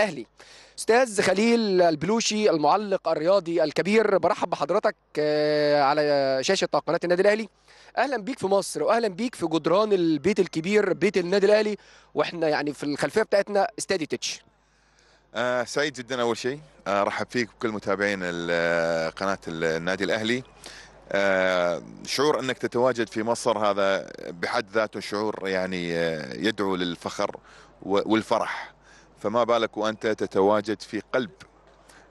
الاهلي استاذ خليل البلوشي المعلق الرياضي الكبير برحب بحضرتك آه، على شاشه قناه النادي الاهلي اهلا بيك في مصر واهلا بيك في جدران البيت الكبير بيت النادي الاهلي واحنا يعني في الخلفيه بتاعتنا استادي تيتش آه سعيد جدا اول شيء آه رحب فيك بكل متابعين آه، قناه النادي الاهلي آه شعور انك تتواجد في مصر هذا بحد ذاته شعور يعني آه، يدعو للفخر والفرح فما بالك وأنت تتواجد في قلب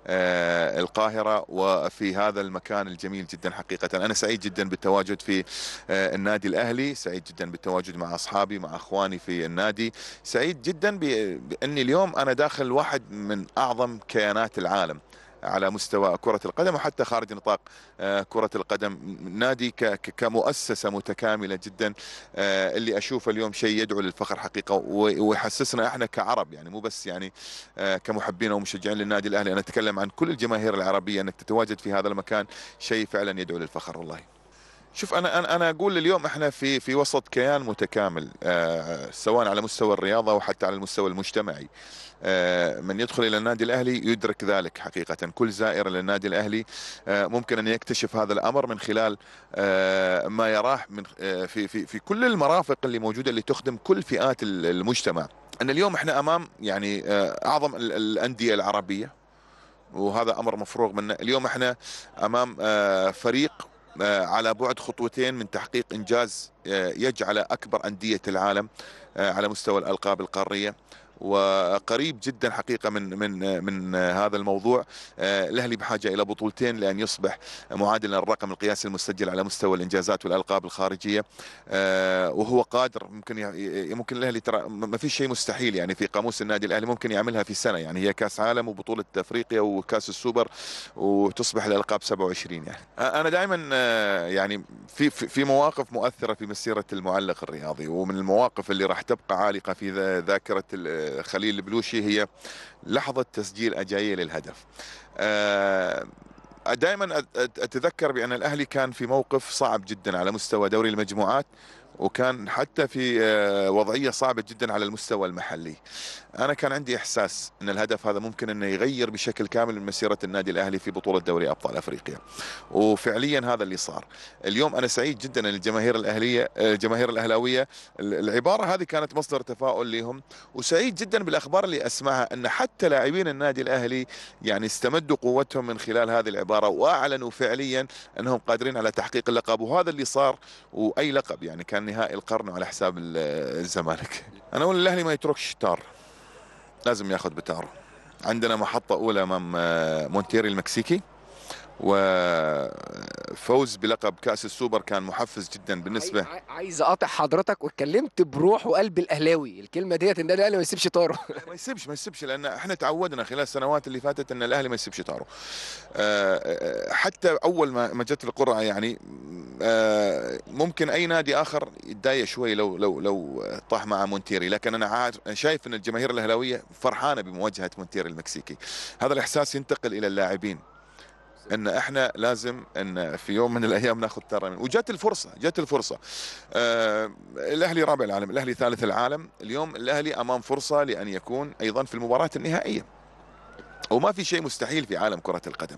آه، القاهرة وفي هذا المكان الجميل جدا حقيقة أنا سعيد جدا بالتواجد في آه، النادي الأهلي سعيد جدا بالتواجد مع أصحابي مع أخواني في النادي سعيد جدا بأني اليوم أنا داخل واحد من أعظم كيانات العالم على مستوى كرة القدم وحتى خارج نطاق آه، كرة القدم نادي كمؤسسة متكاملة جدا آه، اللي أشوفه اليوم شيء يدعو للفخر حقيقة ويحسسنا احنا كعرب يعني مو بس يعني آه، كمحبين ومشجعين للنادي الأهلي أنا أتكلم عن كل الجماهير العربية أنك تتواجد في هذا المكان شيء فعلا يدعو للفخر والله شوف انا انا انا اقول اليوم احنا في في وسط كيان متكامل آه سواء على مستوى الرياضه وحتى على المستوى المجتمعي آه من يدخل الى النادي الاهلي يدرك ذلك حقيقه كل زائر للنادي الاهلي آه ممكن ان يكتشف هذا الامر من خلال آه ما يراه من آه في في في كل المرافق اللي موجوده اللي تخدم كل فئات المجتمع ان اليوم احنا امام يعني آه اعظم الانديه العربيه وهذا امر مفروغ منه اليوم احنا امام آه، فريق آه، على بعد خطوتين من تحقيق إنجاز آه، يجعل أكبر أندية العالم آه، على مستوى الألقاب القارية وقريب جدا حقيقه من من من هذا الموضوع آه، الاهلي بحاجه الى بطولتين لان يصبح معادلا الرقم القياسي المسجل على مستوى الانجازات والالقاب الخارجيه آه، وهو قادر ممكن ممكن الاهلي ترى ما في شيء مستحيل يعني في قاموس النادي الاهلي ممكن يعملها في سنه يعني هي كاس عالم وبطوله افريقيا وكاس السوبر وتصبح الالقاب 27 يعني انا دائما آه، يعني في في مواقف مؤثره في مسيره المعلق الرياضي ومن المواقف اللي راح تبقى عالقه في ذاكره خليل البلوشي هي لحظه تسجيل اجايه للهدف آه، دائما اتذكر بان الاهلي كان في موقف صعب جدا على مستوى دوري المجموعات وكان حتى في آه، وضعيه صعبه جدا على المستوى المحلي. انا كان عندي احساس ان الهدف هذا ممكن انه يغير بشكل كامل من مسيره النادي الاهلي في بطوله دوري ابطال افريقيا. وفعليا هذا اللي صار. اليوم انا سعيد جدا ان الجماهير الاهليه آه، الجماهير الاهلاويه العباره هذه كانت مصدر تفاؤل لهم وسعيد جدا بالاخبار اللي اسمعها ان حتى لاعبين النادي الاهلي يعني استمدوا قوتهم من خلال هذه العباره واعلنوا فعليا انهم قادرين على تحقيق اللقب وهذا اللي صار واي لقب يعني كان نهائي القرن وعلى حساب الزمالك انا اقول الاهلي ما يتركش تار لازم ياخذ بتار عندنا محطه اولى امام آه، مونتيري المكسيكي وفوز آه، بلقب كاس السوبر كان محفز جدا بالنسبه عايز اقاطع حضرتك واتكلمت بروح وقلب الاهلاوي الكلمه ديت ان الاهلي ما يسيبش طاره ما يسيبش ما يسيبش لان احنا تعودنا خلال السنوات اللي فاتت ان الاهلي ما يسيبش طاره آه، حتى اول ما ما جت القرعه يعني آه، ممكن اي نادي اخر يتضايق شوي لو لو لو طاح مع مونتيري لكن انا عارف شايف ان الجماهير الاهلاويه فرحانه بمواجهه مونتيري المكسيكي هذا الاحساس ينتقل الى اللاعبين ان احنا لازم ان في يوم من الايام ناخذ ترى وجت الفرصه جت الفرصه آه الاهلي رابع العالم الاهلي ثالث العالم اليوم الاهلي امام فرصه لان يكون ايضا في المباراه النهائيه وما في شيء مستحيل في عالم كرة القدم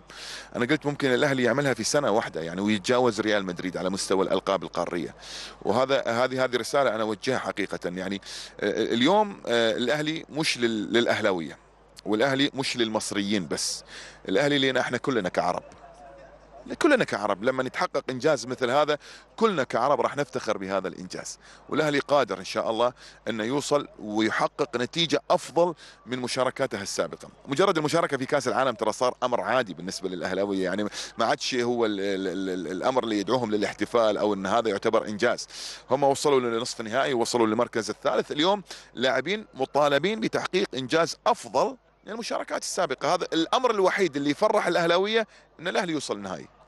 أنا قلت ممكن الأهلي يعملها في سنة واحدة يعني ويتجاوز ريال مدريد على مستوى الألقاب القارية وهذا هذه هذه رسالة أنا أوجهها حقيقة يعني آه، آه، اليوم آه، الأهلي مش للأهلاوية والأهلي مش للمصريين بس الأهلي لنا احنا كلنا كعرب كلنا كعرب لما يتحقق انجاز مثل هذا كلنا كعرب راح نفتخر بهذا الانجاز والاهلي قادر ان شاء الله انه يوصل ويحقق نتيجه افضل من مشاركاته السابقه مجرد المشاركه في كاس العالم ترى صار امر عادي بالنسبه للاهلاويه يعني ما عادش هو الـ الـ الـ الامر اللي يدعوهم للاحتفال او ان هذا يعتبر انجاز هم وصلوا لنصف النهائي وصلوا للمركز الثالث اليوم لاعبين مطالبين بتحقيق انجاز افضل المشاركات السابقه هذا الامر الوحيد اللي يفرح الاهلاويه ان الاهلي يوصل النهائي